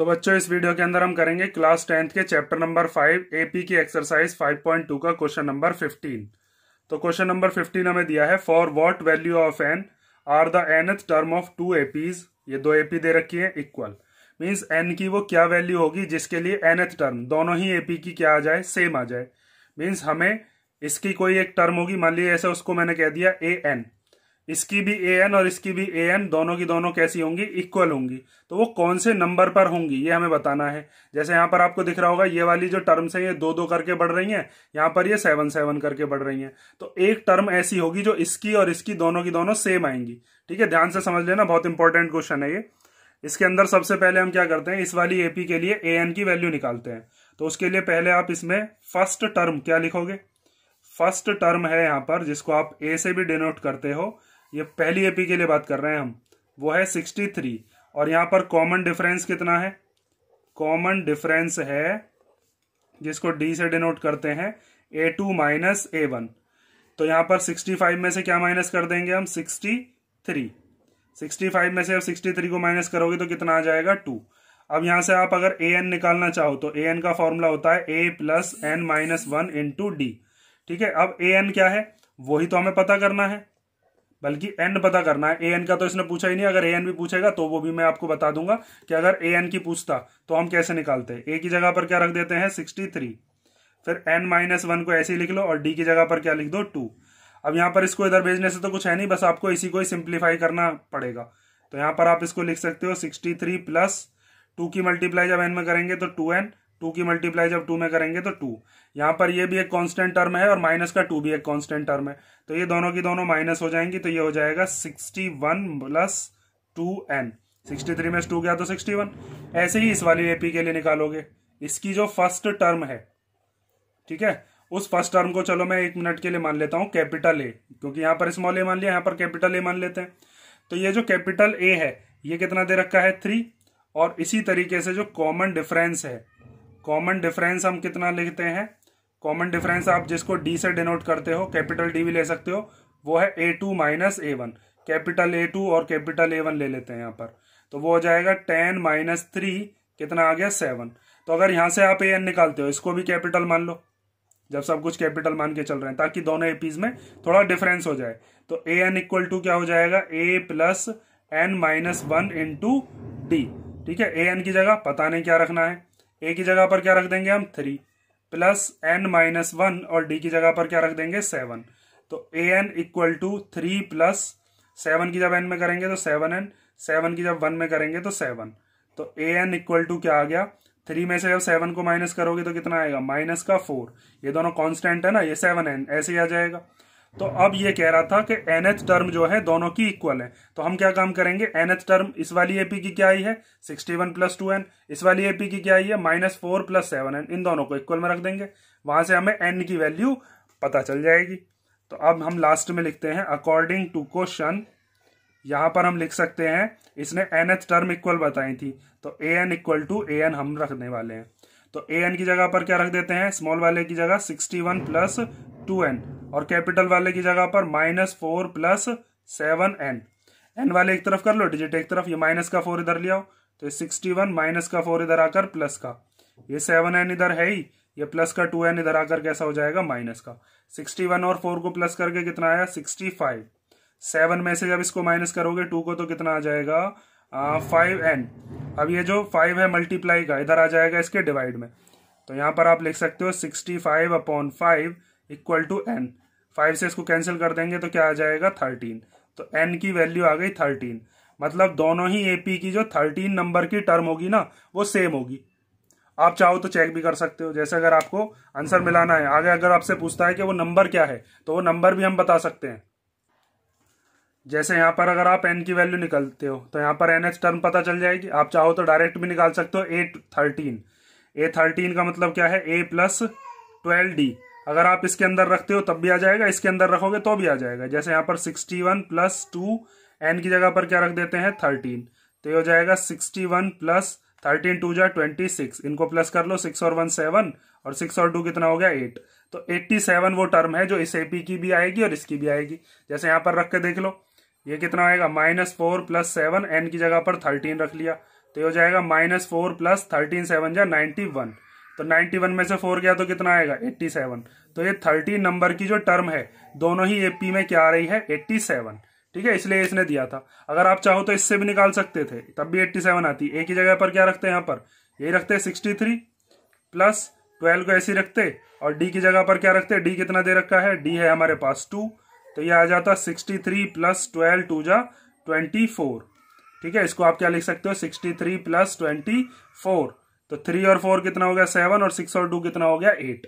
तो बच्चों इस वीडियो के अंदर हम करेंगे क्लास टेंथ के चैप्टर नंबर फाइव एपी की एक्सरसाइज फाइव पॉइंट टू का क्वेश्चन नंबर फिफ्टीन तो क्वेश्चन नंबर फिफ्टीन हमें दिया है for what value of n are the nth term of two APs ये दो एपी दे रखी है इक्वल मीन्स एन की वो क्या वैल्यू होगी जिसके लिए एनथ टर्म दोनों ही एपी की क्या आ जाए सेम आ जाए मीन्स हमें इसकी कोई एक टर्म होगी मान लीजिए ऐसे उसको मैंने कह दिया ए एन इसकी भी ए एन और इसकी भी ए एन दोनों की दोनों कैसी होंगी इक्वल होंगी तो वो कौन से नंबर पर होंगी ये हमें बताना है जैसे यहां पर आपको दिख रहा होगा ये वाली जो टर्म्स हैं ये दो दो करके बढ़ रही हैं यहां पर ये सेवन सेवन करके बढ़ रही हैं तो एक टर्म ऐसी होगी जो इसकी और इसकी दोनों की दोनों सेम आएंगी ठीक है ध्यान से समझ लेना बहुत इंपॉर्टेंट क्वेश्चन है ये इसके अंदर सबसे पहले हम क्या करते हैं इस वाली एपी के लिए ए एन की वैल्यू निकालते हैं तो उसके लिए पहले आप इसमें फर्स्ट टर्म क्या लिखोगे फर्स्ट टर्म है यहां पर जिसको आप ए से भी डिनोट करते हो ये पहली एपी के लिए बात कर रहे हैं हम वो है सिक्सटी थ्री और यहां पर कॉमन डिफरेंस कितना है कॉमन डिफरेंस है जिसको डी से डिनोट करते हैं a two minus a one तो यहां पर सिक्सटी फाइव में से क्या माइनस कर देंगे हम सिक्सटी थ्री सिक्सटी फाइव में से अब सिक्सटी थ्री को माइनस करोगे तो कितना आ जाएगा टू अब यहां से आप अगर ए एन निकालना चाहो तो ए एन का फॉर्मूला होता है a plus n minus one into d ठीक है अब ए एन क्या है वही तो हमें पता करना है बल्कि एन पता करना है ए एन का तो इसने पूछा ही नहीं अगर ए एन भी पूछेगा तो वो भी मैं आपको बता दूंगा कि अगर ए एन की पूछता तो हम कैसे निकालते हैं ए की जगह पर क्या रख देते हैं सिक्सटी थ्री फिर एन माइनस वन को ऐसे ही लिख लो और डी की जगह पर क्या लिख दो टू अब यहां पर इसको इधर भेजने से तो कुछ है नहीं बस आपको इसी को ही सिंप्लीफाई करना पड़ेगा तो यहां पर आप इसको लिख सकते हो सिक्सटी थ्री प्लस टू की मल्टीप्लाई जब एन में करेंगे तो टू एन टू की मल्टीप्लाई जब टू में करेंगे तो टू यहाँ पर ये भी एक कांस्टेंट टर्म है और माइनस का टू भी एक कांस्टेंट टर्म है तो ये दोनों की दोनों माइनस हो जाएंगी तो ये हो जाएगा sixty one plus two n sixty three में टू गया तो सिक्सटी वन ऐसे ही इस वाली एपी के लिए निकालोगे इसकी जो फर्स्ट टर्म है ठीक है उस फर्स्ट टर्म को चलो मैं एक मिनट के लिए मान लेता हूँ कैपिटल ए क्योंकि यहाँ पर स्मॉल ए मान लिया यहाँ पर कैपिटल ए मान लेते हैं तो ये जो कैपिटल ए है ये कितना दे रखा है थ्री और इसी तरीके से जो कॉमन डिफरेंस है कॉमन डिफरेंस हम कितना लिखते हैं कॉमन डिफरेंस आप जिसको डी से डिनोट करते हो कैपिटल डी भी ले सकते हो वो है a two minus a one capital A two और कैपिटल ए वन ले लेते हैं यहाँ पर तो वो हो जाएगा टेन माइनस थ्री कितना आ गया सेवन तो अगर यहां से आप ए एन निकालते हो इसको भी कैपिटल मान लो जब सब कुछ कैपिटल मान के चल रहे हैं ताकि दोनों एपीज में थोड़ा डिफरेंस हो जाए तो ए एन इक्वल टू क्या हो जाएगा a plus n minus one into d ठीक है ए एन की जगह पता नहीं क्या रखना है ए की जगह पर क्या रख देंगे हम three plus n minus one और डी की जगह पर क्या रख देंगे सेवन तो a n equal to three plus seven की जब एन में करेंगे तो सेवन एन सेवन की जब वन में करेंगे तो सेवन तो ए एन इक्वल टू क्या आ गया थ्री में से जब सेवन को माइनस करोगे तो कितना आएगा माइनस का फोर ये दोनों कांस्टेंट है ना ये सेवन एन ऐसे ही आ जाएगा तो अब ये कह रहा था कि एनएच टर्म जो है दोनों की इक्वल है तो हम क्या काम करेंगे एनएच टर्म इस वाली एपी की क्या आई है sixty one plus two n इस वाली एपी की क्या आई है minus four plus seven n इन दोनों को इक्वल में रख देंगे वहां से हमें एन की वैल्यू पता चल जाएगी तो अब हम लास्ट में लिखते हैं अकॉर्डिंग टू क्वेश्चन यहां पर हम लिख सकते हैं इसने एन एच टर्म इक्वल बताई थी तो a n equal to a n हम रखने वाले हैं तो ए एन की जगह पर क्या रख देते हैं स्मॉल वाले की जगह sixty one plus two n और कैपिटल वाले की जगह पर minus four plus seven n n वाले एक तरफ कर लो डिजिट एक तरफ ये माइनस का फोर इधर लिया तो ये सिक्सटी वन माइनस का फोर इधर आकर प्लस का ये सेवन एन इधर है ही ये प्लस का टू एन इधर आकर कैसा हो जाएगा माइनस का सिक्सटी वन और फोर को प्लस करके कितना आया सिक्सटी फाइव सेवन में से जब इसको माइनस करोगे टू को तो कितना आ जाएगा फाइव एन अब ये जो फाइव है मल्टीप्लाई का इधर आ जाएगा इसके डिवाइड में तो यहाँ पर आप लिख सकते हो sixty five upon five equal to n five से इसको कैंसिल कर देंगे तो क्या आ जाएगा थर्टीन तो एन की वैल्यू आ गई थर्टीन मतलब दोनों ही एपी की जो थर्टीन नंबर की टर्म होगी ना वो सेम होगी आप चाहो तो चेक भी कर सकते हो जैसे अगर आपको आंसर मिलाना है आगे अगर आपसे पूछता है कि वो नंबर क्या है तो वो नंबर भी हम बता सकते हैं जैसे यहाँ पर अगर आप एन की वैल्यू निकालते हो तो यहाँ पर एन एच टर्म पता चल जाएगी आप चाहो तो डायरेक्ट भी निकाल सकते हो ए थर्टीन ए थर्टीन का मतलब क्या है ए प्लस ट्वेल्व डी अगर आप इसके अंदर रखते हो तब भी आ जाएगा इसके अंदर रखोगे तो भी आ जाएगा जैसे यहाँ पर sixty one plus two n की जगह पर क्या रख देते हैं थर्टीन तो ये हो जाएगा sixty one plus thirteen two जा ट्वेंटी सिक्स इनको प्लस कर लो सिक्स और वन सेवन और सिक्स और टू कितना हो गया एट तो एट्टी सेवन वो टर्म है जो इस एपी की भी आएगी और इसकी भी आएगी जैसे यहाँ पर रख के देख लो ये कितना आएगा minus four plus seven n की जगह पर थर्टीन रख लिया तो ये हो जाएगा minus four plus thirteen seven या नाइन्टी वन तो नाइन्टी वन में से फोर गया तो कितना आएगा एट्टी सेवन तो ये थर्टीन नंबर की जो टर्म है दोनों ही एपी में क्या आ रही है एट्टी सेवन ठीक है इसलिए इसने दिया था अगर आप चाहो तो इससे भी निकाल सकते थे तब भी एट्टी सेवन आती ए की जगह पर क्या रखते हैं यहाँ पर यही रखते हैं सिक्सटी थ्री प्लस ट्वेल्व को ऐसी रखते और डी की जगह पर क्या रखते हैं डी कितना दे रखा है डी है हमारे पास टू तो ये आ जाता sixty three plus twelve two जा ट्वेंटी फोर ठीक है इसको आप क्या लिख सकते हो sixty three plus twenty four तो थ्री और फोर कितना हो गया सेवन और सिक्स और टू कितना हो गया एट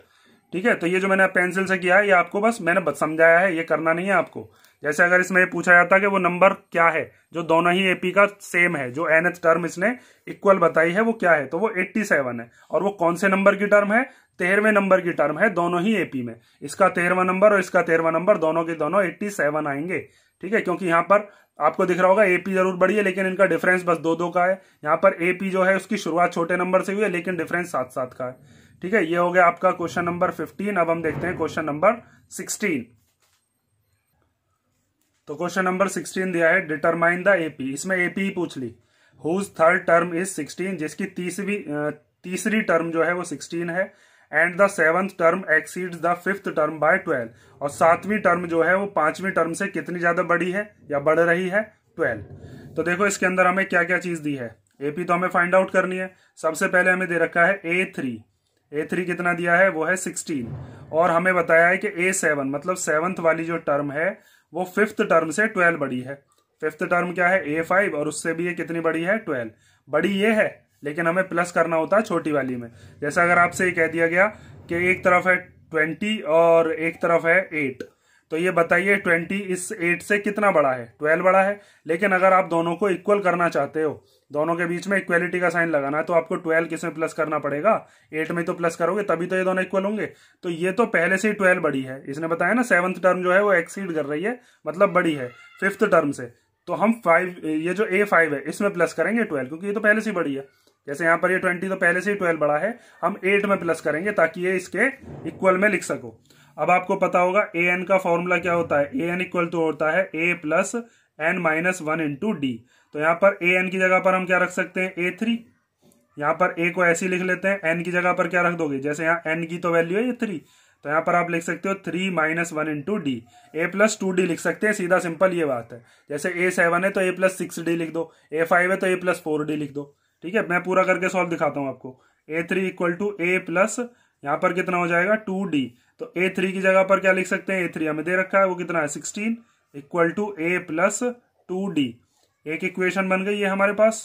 ठीक है तो ये जो मैंने पेंसिल से किया है ये आपको बस मैंने समझाया है ये करना नहीं है आपको जैसे अगर इसमें पूछा जाता कि वो नंबर क्या है जो दोनों ही एपी का सेम है जो एन टर्म इसने इक्वल बताई है वो क्या है तो वो 87 है और वो कौन से नंबर की टर्म है तेरहवें नंबर की टर्म है दोनों ही एपी में इसका तेरहवा नंबर और इसका तेरहवा नंबर दोनों के दोनों एट्टी आएंगे ठीक है क्योंकि यहां पर आपको दिख रहा होगा एपी जरूर बड़ी है लेकिन इनका डिफरेंस बस दो दो का है यहाँ पर एपी जो है उसकी शुरुआत छोटे नंबर से हुई है लेकिन डिफरेंस सात सात का है ठीक है ये हो गया आपका क्वेश्चन नंबर फिफ्टीन अब हम देखते हैं क्वेश्चन नंबर सिक्सटीन तो क्वेश्चन नंबर सिक्सटीन दिया है डिटरमाइन द एपी इसमें एपी पूछ ली whose third term is sixteen जिसकी तीसरी तीसरी टर्म जो है वो सिक्सटीन है and the seventh term exceeds the fifth term by twelve और सातवीं टर्म जो है वो पांचवी टर्म से कितनी ज्यादा बड़ी है या बढ़ रही है ट्वेल्व तो देखो इसके अंदर हमें क्या क्या चीज दी है एपी तो हमें फाइंड आउट करनी है सबसे पहले हमें दे रखा है ए थ्री ए थ्री कितना दिया है वो है सिक्सटीन और हमें बताया है कि ए सेवन मतलब सेवंथ वाली जो टर्म है वो फिफ्थ टर्म से ट्वेल्व बड़ी है फिफ्थ टर्म क्या है ए फाइव और उससे भी ये कितनी बड़ी है ट्वेल्व बड़ी ये है लेकिन हमें प्लस करना होता है छोटी वाली में जैसा अगर आपसे ये कह दिया गया कि एक तरफ है ट्वेंटी और एक तरफ है एट तो ये बताइए ट्वेंटी इस एट से कितना बड़ा है ट्वेल्व बड़ा है लेकिन अगर आप दोनों को इक्वल करना चाहते हो दोनों के बीच में इक्वेलिटी का साइन लगाना है तो आपको ट्वेल्व में प्लस करना पड़ेगा एट में तो प्लस करोगे तभी तो ये दोनों इक्वल होंगे तो ये तो पहले से ही ट्वेल्व बड़ी है इसने बताया ना सेवंथ टर्म जो है वो एक्सीड कर रही है मतलब बड़ी है फिफ्थ टर्म से तो हम फाइव ये जो ए फाइव है इसमें प्लस करेंगे ट्वेल्व क्योंकि ये तो पहले से ही बड़ी है जैसे यहाँ पर ये ट्वेंटी तो पहले से ही ट्वेल्व बड़ा है हम एट में प्लस करेंगे ताकि ये इसके इक्वल में लिख सको अब आपको पता होगा ए एन का फॉर्मूला क्या होता है ए एन इक्वल टू होता है a plus n minus one into d तो यहाँ पर ए एन की जगह पर हम क्या रख सकते हैं ए थ्री यहाँ पर ए को ऐसे लिख लेते हैं एन की जगह पर क्या रख दोगे जैसे यहाँ एन की तो वैल्यू है ये थ्री तो यहाँ पर आप लिख सकते हो three minus one into d a plus two d लिख सकते हैं सीधा सिंपल ये बात है जैसे ए सेवन है तो ए प्लस सिक्स डी लिख दो ए फाइव है तो ए प्लस फोर डी लिख दो ठीक है मैं पूरा करके सॉल्व दिखाता हूँ आपको a three equal to a plus यहाँ पर कितना हो जाएगा टू डी तो ए थ्री की जगह पर क्या लिख सकते हैं ए थ्री हमें दे रखा है वो कितना है sixteen equal to a plus two d एक इक्वेशन बन गई है हमारे पास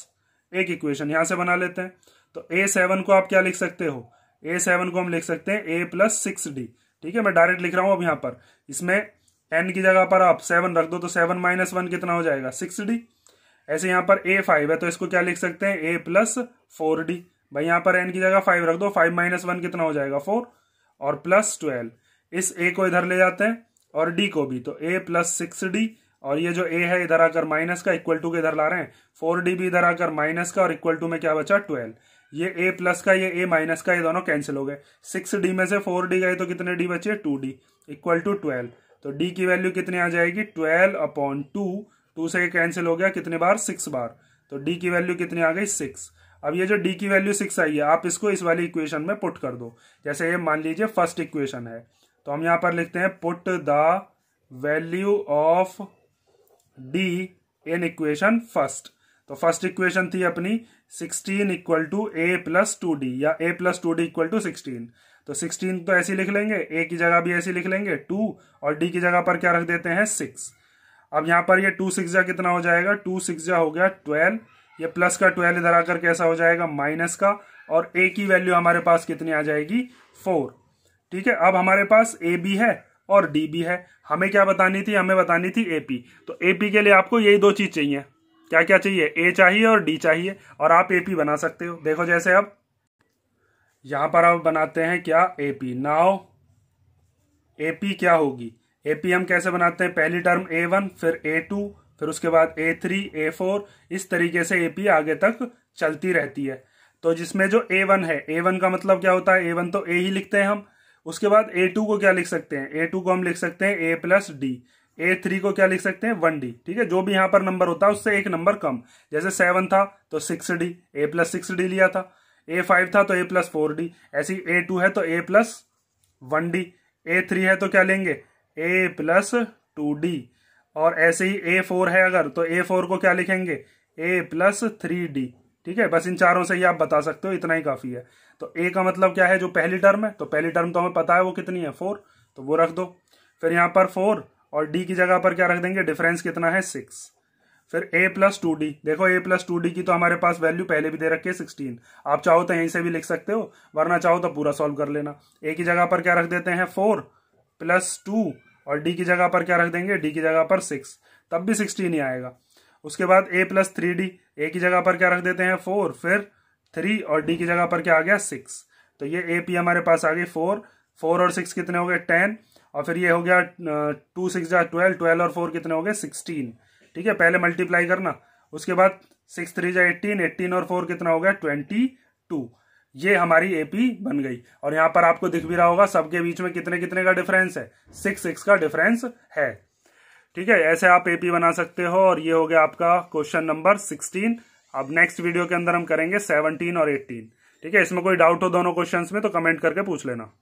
एक इक्वेशन यहां से बना लेते हैं तो ए सेवन को आप क्या लिख सकते हो ए सेवन को हम लिख सकते हैं ए प्लस सिक्स डी ठीक है मैं डायरेक्ट लिख रहा हूं अब यहां पर इसमें एन की जगह पर आप सेवन रख दो तो सेवन माइनस वन कितना हो जाएगा सिक्स डी ऐसे यहां पर ए फाइव है तो इसको क्या लिख सकते हैं ए प्लस फोर डी भाई यहां पर एन की जगह फाइव रख दो फाइव माइनस वन कितना हो जाएगा फोर और प्लस ट्वेल्व इस ए को इधर ले जाते हैं और डी को भी तो ए प्लस सिक्स डी और ये जो ए है इधर आकर माइनस का इक्वल टू के इधर ला रहे हैं फोर डी भी इधर आकर माइनस का और इक्वल टू में क्या बचा ट्वेल्व ये ए प्लस का ये ए माइनस का ये दोनों कैंसिल हो गए सिक्स डी में से फोर डी गए तो कितने डी बचे two d equal to twelve तो डी की वैल्यू कितनी आ जाएगी ट्वेल्व अपॉन टू टू से कैंसिल हो गया कितने बार सिक्स बार तो डी की वैल्यू कितनी आ गई सिक्स अब ये जो डी की वैल्यू सिक्स आई है आप इसको इस वाली इक्वेशन में पुट कर दो जैसे ये मान लीजिए फर्स्ट इक्वेशन है तो हम यहां पर लिखते हैं put the value of d in equation first तो फर्स्ट इक्वेशन थी अपनी 16 equal to a plus two d या a plus two d equal to sixteen तो 16 तो ऐसे लिख लेंगे ए की जगह भी ऐसे लिख लेंगे टू और डी की जगह पर क्या रख देते हैं सिक्स अब यहां पर ये टू सिक्स जा कितना हो जाएगा टू सिक्स जा हो गया ट्वेल्व ये प्लस का ट्वेल्व इधर आकर कैसा हो जाएगा माइनस का और ए की वैल्यू हमारे पास कितनी आ जाएगी फोर ठीक है अब हमारे पास ए बी है और डी बी है हमें क्या बतानी थी हमें बतानी थी ए पी तो ए पी के लिए आपको यही दो चीज चाहिए क्या क्या चाहिए ए चाहिए और डी चाहिए और आप ए पी बना सकते हो देखो जैसे अब यहां पर आप बनाते हैं क्या A P now A P क्या होगी ए पी हम कैसे बनाते हैं पहली टर्म ए वन फिर ए टू फिर उसके बाद ए थ्री ए फोर इस तरीके से ए पी आगे तक चलती रहती है तो जिसमें जो ए वन है ए वन का मतलब क्या होता है ए वन तो ए ही लिखते हैं हम उसके बाद ए टू को क्या लिख सकते हैं ए टू को हम लिख सकते हैं a plus d a three को क्या लिख सकते हैं वन डी ठीक है जो भी यहां पर नंबर होता है उससे एक नंबर कम जैसे सेवन था तो six d a plus six d लिया था ए फाइव था तो ए प्लस फोर डी ऐसी ए टू है तो a plus one d a three है तो क्या लेंगे ए प्लस टू डी और ऐसे ही ए फोर है अगर तो ए फोर को क्या लिखेंगे ए प्लस थ्री डी ठीक है बस इन चारों से ही आप बता सकते हो इतना ही काफी है तो ए का मतलब क्या है जो पहली टर्म है तो पहली टर्म तो हमें पता है वो कितनी है फोर तो वो रख दो फिर यहाँ पर फोर और डी की जगह पर क्या रख देंगे डिफरेंस कितना है सिक्स फिर ए प्लस टू डी देखो ए प्लस टू डी की तो हमारे पास वैल्यू पहले भी दे रखी है सिक्सटीन आप चाहो तो यहीं से भी लिख सकते हो वरना चाहो तो पूरा सॉल्व कर लेना ए की जगह पर क्या रख देते हैं फोर प्लस टू और डी की जगह पर क्या रख देंगे डी की जगह पर सिक्स तब भी सिक्सटीन ही आएगा उसके बाद A plus three D A की जगह पर क्या रख देते हैं फोर फिर थ्री और डी की जगह पर क्या आ गया सिक्स तो ये ए पी हमारे पास आ गई फोर फोर और सिक्स कितने हो गए टेन और फिर ये हो गया टू सिक्स जा ट्वेल्व ट्वेल्व और फोर कितने हो गए सिक्सटीन ठीक है पहले मल्टीप्लाई करना उसके बाद सिक्स थ्री जा एट्टीन एट्टीन और फोर कितना हो गया ट्वेंटी टू ये हमारी एपी बन गई और यहाँ पर आपको दिख भी रहा होगा सबके बीच में कितने कितने का डिफरेंस है सिक्स सिक्स का डिफरेंस है ठीक है ऐसे आप एपी बना सकते हो और ये हो गया आपका क्वेश्चन नंबर सिक्सटीन अब नेक्स्ट वीडियो के अंदर हम करेंगे सेवनटीन और एट्टीन ठीक है इसमें कोई डाउट हो दोनों क्वेश्चन में तो कमेंट करके पूछ लेना